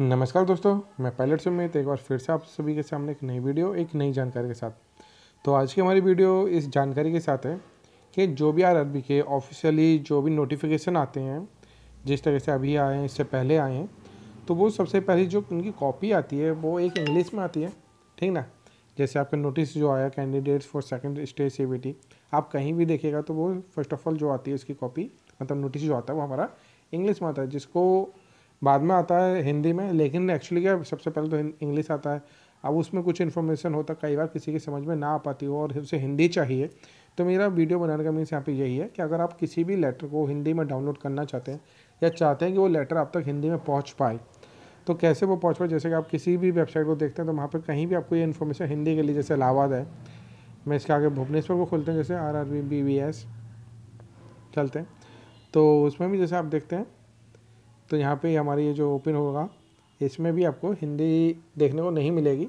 नमस्कार दोस्तों मैं पायलट से उम्मीद एक बार फिर से आप सभी के सामने एक नई वीडियो एक नई जानकारी के साथ तो आज की हमारी वीडियो इस जानकारी के साथ है कि जो भी आर के ऑफिशियली जो भी नोटिफिकेशन आते हैं जिस तरह से अभी आए हैं इससे पहले आए हैं तो वो सबसे पहले जो उनकी कॉपी आती है वो एक इंग्लिश में आती है ठीक ना जैसे आपका नोटिस जो आया candidates for second stage CBT आप कहीं भी देखेगा तो वो फर्स्ट ऑफ ऑल जो आती है उसकी कॉपी मतलब नोटिस जो आता है वो हमारा इंग्लिश में आता है जिसको बाद में आता है हिंदी में लेकिन एक्चुअली क्या सबसे पहले तो इंग्लिश आता है अब उसमें कुछ इन्फॉर्मेशन होता कई बार किसी की समझ में ना आ पाती हो और उसे हिंदी चाहिए तो मेरा वीडियो बनाने का मीन्स यहाँ पे यही है कि अगर आप किसी भी लेटर को हिंदी में डाउनलोड करना चाहते हैं या चाहते हैं कि वो लेटर आप तक हिंदी में पहुँच पाए तो कैसे वो पहुँच पाए जैसे कि आप किसी भी वेबसाइट को देखते हैं तो वहाँ पर कहीं भी आपको ये इन्फॉर्मेशन हिंदी के लिए जैसे इलाहाबाद है मैं इसके आगे भुवनेश्वर को खोलते हैं जैसे R R B B S चलते हैं तो उसमें भी जैसे आप देखते हैं तो यहाँ पे हमारी ये जो ओपन होगा इसमें भी आपको हिंदी देखने को नहीं मिलेगी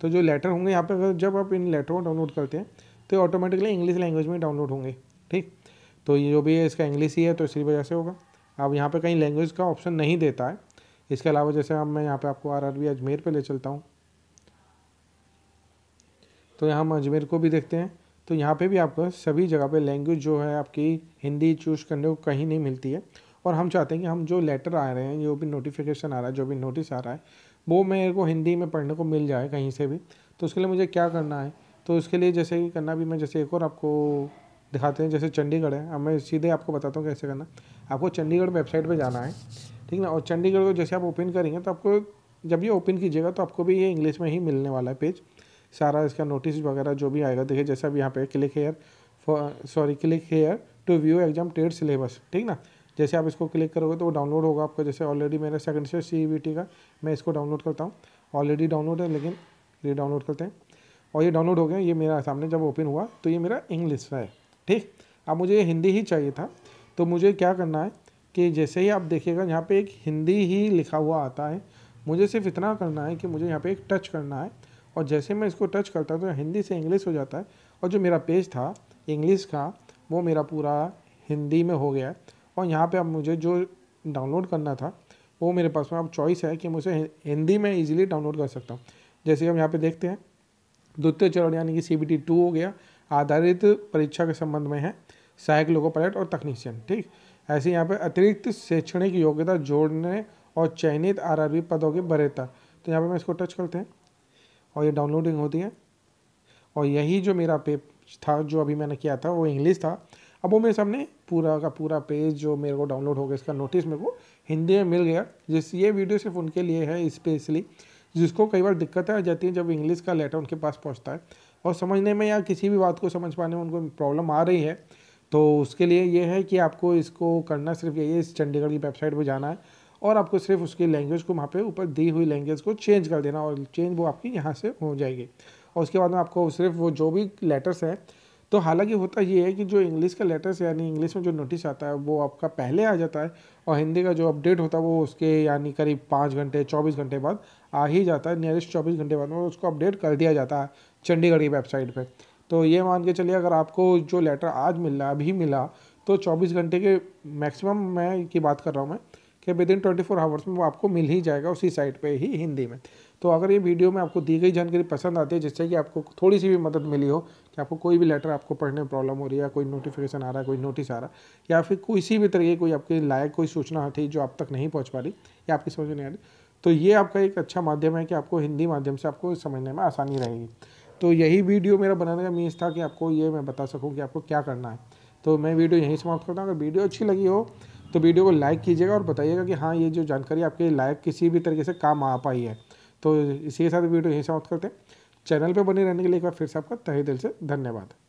तो जो लेटर होंगे यहाँ पर अगर जब आप इन लेटर को डाउनलोड करते हैं तो ऑटोमेटिकली इंग्लिश लैंग्वेज में डाउनलोड होंगे ठीक तो ये जो भी है इसका इंग्लिश ही है तो इसी वजह से होगा अब यहाँ पर कहीं लैंग्वेज का ऑप्शन नहीं देता है इसके अलावा जैसे अब मैं यहाँ पर आपको आर आर अजमेर पर ले चलता हूँ तो यहाँ हम अजमेर को भी देखते हैं तो यहाँ पे भी आपको सभी जगह पे लैंग्वेज जो है आपकी हिंदी चूज़ करने को कहीं नहीं मिलती है और हम चाहते हैं कि हम जो लेटर आ रहे हैं जो भी नोटिफिकेशन आ रहा है जो भी नोटिस आ रहा है वो मेरे को हिंदी में पढ़ने को मिल जाए कहीं से भी तो उसके लिए मुझे क्या करना है तो उसके लिए जैसे करना भी मैं जैसे एक और आपको दिखाते हैं जैसे चंडीगढ़ है अब मैं सीधे आपको बताता हूँ कैसे करना आपको चंडीगढ़ वेबसाइट पर जाना है ठीक ना और चंडीगढ़ को जैसे आप ओपन करेंगे तो आपको जब ये ओपन कीजिएगा तो आपको भी ये इंग्लिश में ही मिलने वाला है पेज सारा इसका नोटिस वगैरह जो भी आएगा देखिए जैसे अब यहाँ पे click here sorry click here to view exam ted syllabus ठीक ना जैसे आप इसको क्लिक करोगे तो वो डाउनलोड होगा आपको जैसे ऑलरेडी मेरा सेकंड से सी e का मैं इसको डाउनलोड करता हूँ ऑलरेडी डाउनलोड है लेकिन ये डाउनलोड करते हैं और ये डाउनलोड हो गया ये मेरा सामने जब ओपन हुआ तो ये मेरा इंग्लिश है ठीक अब मुझे ये हिंदी ही चाहिए था तो मुझे क्या करना है कि जैसे ही आप देखिएगा यहाँ पर एक हिंदी ही लिखा हुआ आता है मुझे सिर्फ इतना करना है कि मुझे यहाँ पर एक टच करना है और जैसे मैं इसको टच करता हूँ तो हिंदी से इंग्लिश हो जाता है और जो मेरा पेज था इंग्लिश का वो मेरा पूरा हिंदी में हो गया है और यहाँ पे अब मुझे जो डाउनलोड करना था वो मेरे पास में अब चॉइस है कि मुझे हिंदी में इजीली डाउनलोड कर सकता हूँ जैसे कि हम यहाँ पे देखते हैं द्वितीय चरण यानी कि सी बी टी टू हो गया आधारित परीक्षा के संबंध में है सहायक लोको पायलट और तकनीशियन ठीक ऐसे यहाँ पर अतिरिक्त शैक्षणिक योग्यता जोड़ने और चयनित आर आर बी पदों की बरेता तो यहाँ पर मैं इसको टच करते हैं और ये डाउनलोडिंग होती है और यही जो मेरा पेप था जो अभी मैंने किया था वो इंग्लिश था अब वो मेरे सामने पूरा का पूरा पेज जो मेरे को डाउनलोड हो गया इसका नोटिस मेरे को हिंदी में मिल गया जिस ये वीडियो सिर्फ उनके लिए है स्पेशली जिसको कई बार दिक्कतें आ जाती हैं जब इंग्लिश का लेटर उनके पास पहुंचता है और समझने में या किसी भी बात को समझ पाने में उनको प्रॉब्लम आ रही है तो उसके लिए ये है कि आपको इसको करना सिर्फ यही है इस चंडीगढ़ की वेबसाइट पर जाना है और आपको सिर्फ उसकी लैंग्वेज को वहाँ पे ऊपर दी हुई लैंग्वेज को चेंज कर देना और चेंज वो आपकी यहाँ से हो जाएगी और उसके बाद में आपको सिर्फ वो जो भी लेटर्स हैं तो हालांकि होता ये है कि जो इंग्लिश का लेटर्स यानी इंग्लिश में जो नोटिस आता है वो आपका पहले आ जाता है और हिंदी का जो अपडेट होता है वो उसके यानी करीब पाँच घंटे चौबीस घंटे बाद आ ही जाता है नियरेस्ट चौबीस घंटे बाद में उसको अपडेट कर दिया जाता है चंडीगढ़ की वेबसाइट पर तो ये मान के चलिए अगर आपको जो लेटर आज मिल रहा अभी मिला तो चौबीस घंटे के मैक्सिमम मैं की बात कर रहा हूँ मैं कि within twenty four hours में वो आपको मिल ही जाएगा उसी साइट पे ही हिंदी में तो अगर ये वीडियो में आपको दी गई जानकारी पसंद आती है जिससे कि आपको थोड़ी सी भी मदद मिली हो कि आपको कोई भी लेटर आपको पढ़ने में प्रॉब्लम हो रही है कोई नोटिफिकेशन आ रहा है कोई नोटिस आ रहा है या फिर किसी भी तरीके कोई आपके लायक कोई सूचना थी जो आप तक नहीं पहुँच पा रही या आपकी समझ नहीं आ रही तो ये आपका एक अच्छा माध्यम है कि आपको हिंदी माध्यम से आपको समझने में आसानी रहेगी तो यही वीडियो मेरा बनाने का मीन्स था कि आपको ये मैं बता सकूँ कि आपको क्या करना है तो मैं वीडियो यहीं समाप्त करता हूँ अगर वीडियो अच्छी लगी हो तो वीडियो को लाइक कीजिएगा और बताइएगा कि हाँ ये जो जानकारी आपके लायक किसी भी तरीके से काम आ पाई है तो इसी के साथ वीडियो यहीं समाप्त करते हैं चैनल पर बने रहने के लिए एक बार फिर से आपका तहे दिल से धन्यवाद